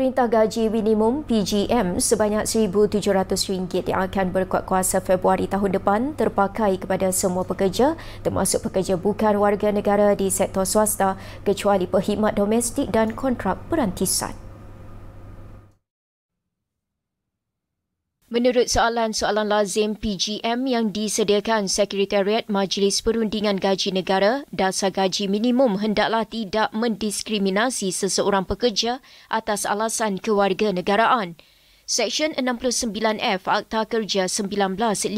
Perintah Gaji Minimum PGM sebanyak RM1,700 yang akan berkuat kuasa Februari tahun depan terpakai kepada semua pekerja termasuk pekerja bukan warga negara di sektor swasta kecuali perkhidmat domestik dan kontrak perantisan. Menurut soalan-soalan lazim PGM yang disediakan Sekretariat Majlis Perundingan Gaji Negara, dasar gaji minimum hendaklah tidak mendiskriminasi seseorang pekerja atas alasan kewarganegaraan. Seksyen 69F Akta Kerja 1955,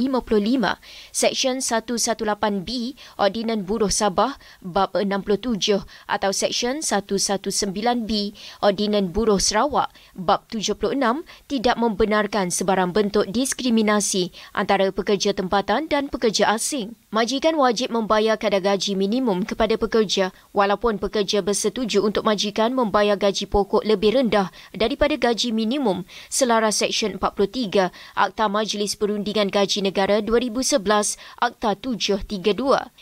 Seksyen 118B Ordinan Buruh Sabah Bab 67 atau Seksyen 119B Ordinan Buruh Sarawak Bab 76 tidak membenarkan sebarang bentuk diskriminasi antara pekerja tempatan dan pekerja asing. Majikan wajib membayar kadar gaji minimum kepada pekerja walaupun pekerja bersetuju untuk majikan membayar gaji pokok lebih rendah daripada gaji minimum Selar negara Seksyen 43 Akta Majlis Perundingan Gaji Negara 2011 Akta 732.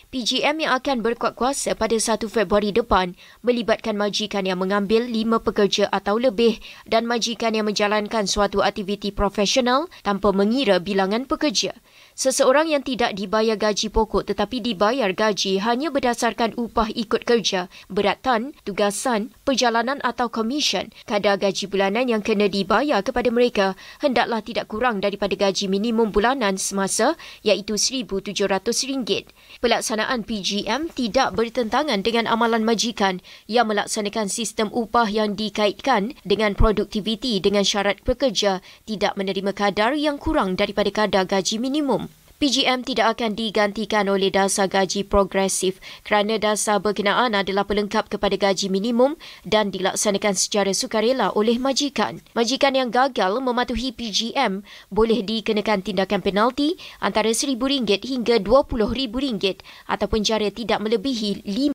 PGM yang akan berkuat kuasa pada 1 Februari depan melibatkan majikan yang mengambil 5 pekerja atau lebih dan majikan yang menjalankan suatu aktiviti profesional tanpa mengira bilangan pekerja. Seseorang yang tidak dibayar gaji pokok tetapi dibayar gaji hanya berdasarkan upah ikut kerja, beratan, tugasan, perjalanan atau komisen, kadar gaji bulanan yang kena dibayar kepada mereka hendaklah tidak kurang daripada gaji minimum bulanan semasa iaitu RM1,700. Pelaksanaan PGM tidak bertentangan dengan amalan majikan yang melaksanakan sistem upah yang dikaitkan dengan produktiviti dengan syarat pekerja tidak menerima kadar yang kurang daripada kadar gaji minimum. PGM tidak akan digantikan oleh dasar gaji progresif kerana dasar berkenaan adalah pelengkap kepada gaji minimum dan dilaksanakan secara sukarela oleh majikan. Majikan yang gagal mematuhi PGM boleh dikenakan tindakan penalti antara RM1,000 hingga RM20,000 ataupun jara tidak melebihi rm